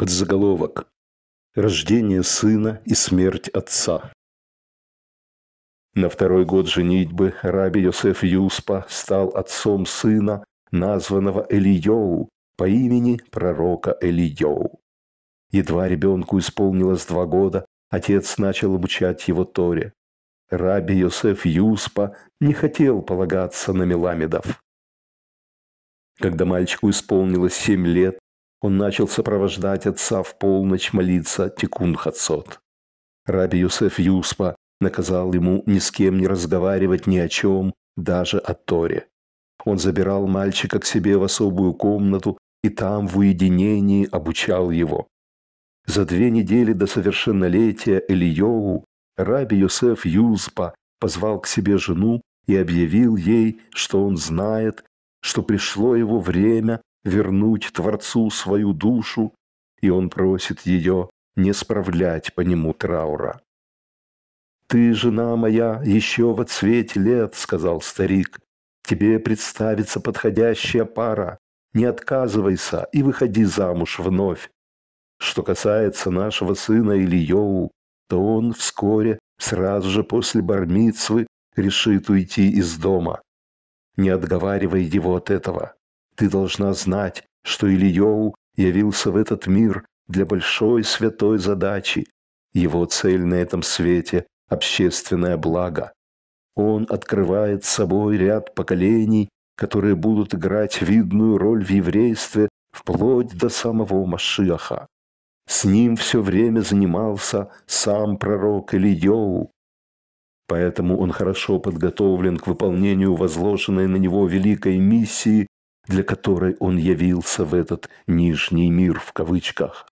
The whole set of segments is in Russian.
Подзаголовок. Рождение сына и смерть отца. На второй год женитьбы раби Йосеф Юспа стал отцом сына, названного Элиоу, по имени пророка Элиоу. Едва ребенку исполнилось два года, отец начал обучать его Торе. Раби Йосеф Юспа не хотел полагаться на Меламедов. Когда мальчику исполнилось семь лет, он начал сопровождать отца в полночь молиться Тикун Хацот. Раби Юсеф Юспа наказал ему ни с кем не разговаривать ни о чем, даже о Торе. Он забирал мальчика к себе в особую комнату и там в уединении обучал его. За две недели до совершеннолетия Элиоу Раби Юсеф Юспа позвал к себе жену и объявил ей, что он знает, что пришло его время вернуть Творцу свою душу, и он просит ее не справлять по нему траура. «Ты, жена моя, еще во цвете лет», — сказал старик. «Тебе представится подходящая пара. Не отказывайся и выходи замуж вновь. Что касается нашего сына Ильёу, то он вскоре, сразу же после бармицвы, решит уйти из дома. Не отговаривай его от этого. Ты должна знать, что Ильёу явился в этот мир для большой святой задачи. Его цель на этом свете – общественное благо. Он открывает собой ряд поколений, которые будут играть видную роль в еврействе вплоть до самого Машиаха. С ним все время занимался сам пророк Ильёу. Поэтому он хорошо подготовлен к выполнению возложенной на него великой миссии для которой он явился в этот «нижний мир» в кавычках.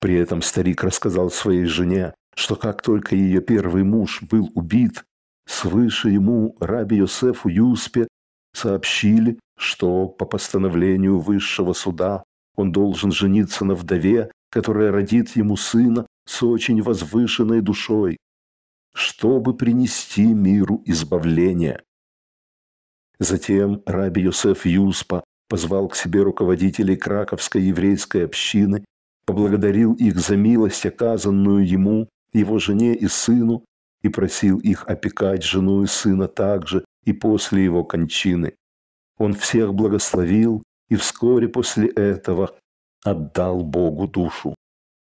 При этом старик рассказал своей жене, что как только ее первый муж был убит, свыше ему раби Йосефу Юспе сообщили, что по постановлению высшего суда он должен жениться на вдове, которая родит ему сына с очень возвышенной душой, чтобы принести миру избавление. Затем раби Юсеф Юспа позвал к себе руководителей Краковской еврейской общины, поблагодарил их за милость, оказанную ему, его жене и сыну, и просил их опекать жену и сына также и после его кончины. Он всех благословил и вскоре после этого отдал Богу душу.